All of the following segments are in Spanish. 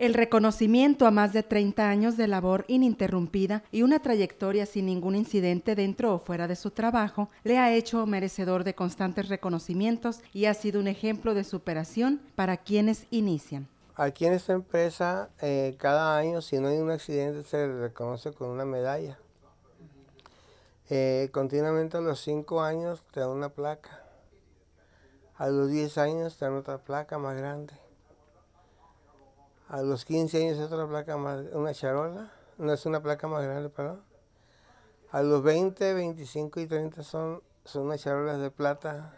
El reconocimiento a más de 30 años de labor ininterrumpida y una trayectoria sin ningún incidente dentro o fuera de su trabajo le ha hecho merecedor de constantes reconocimientos y ha sido un ejemplo de superación para quienes inician. Aquí en esta empresa, eh, cada año, si no hay un accidente, se le reconoce con una medalla. Eh, continuamente a los 5 años te dan una placa. A los 10 años te dan otra placa más grande. A los 15 años otra placa más, una charola, no es una placa más grande, perdón. A los 20, 25 y 30 son, son unas charolas de plata,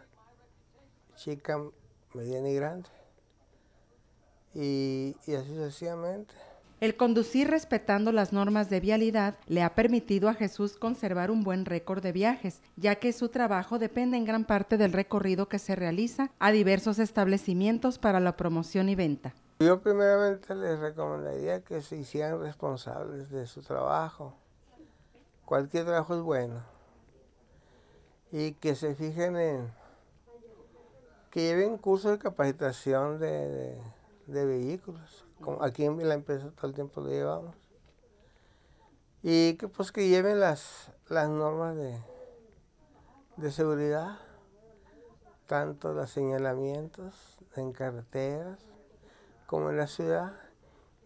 chica, mediana y grande. Y, y así sucesivamente. El conducir respetando las normas de vialidad le ha permitido a Jesús conservar un buen récord de viajes, ya que su trabajo depende en gran parte del recorrido que se realiza a diversos establecimientos para la promoción y venta. Yo primeramente les recomendaría que se hicieran responsables de su trabajo. Cualquier trabajo es bueno. Y que se fijen en que lleven cursos de capacitación de, vehículos. Como aquí en la empresa todo el tiempo lo llevamos. Y que pues que lleven las, las normas de, de seguridad, tanto los señalamientos en carreteras, como en la ciudad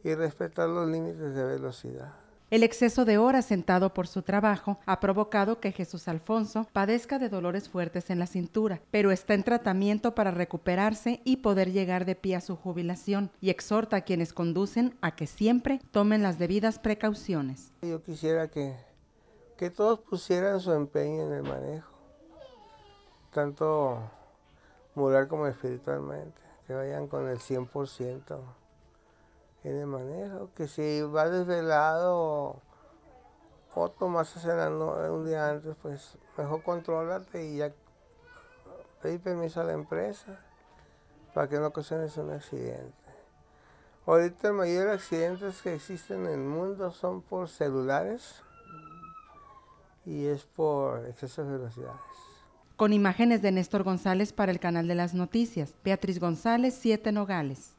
y respetar los límites de velocidad. El exceso de horas sentado por su trabajo ha provocado que Jesús Alfonso padezca de dolores fuertes en la cintura, pero está en tratamiento para recuperarse y poder llegar de pie a su jubilación y exhorta a quienes conducen a que siempre tomen las debidas precauciones. Yo quisiera que, que todos pusieran su empeño en el manejo, tanto moral como espiritualmente que vayan con el 100% en el manejo, que si va desvelado o tomas un día antes, pues mejor controlarte y ya pedir permiso a la empresa para que no ocasiones un accidente. Ahorita el mayor accidente que existen en el mundo son por celulares y es por exceso de velocidades con imágenes de Néstor González para el canal de las noticias. Beatriz González, Siete Nogales.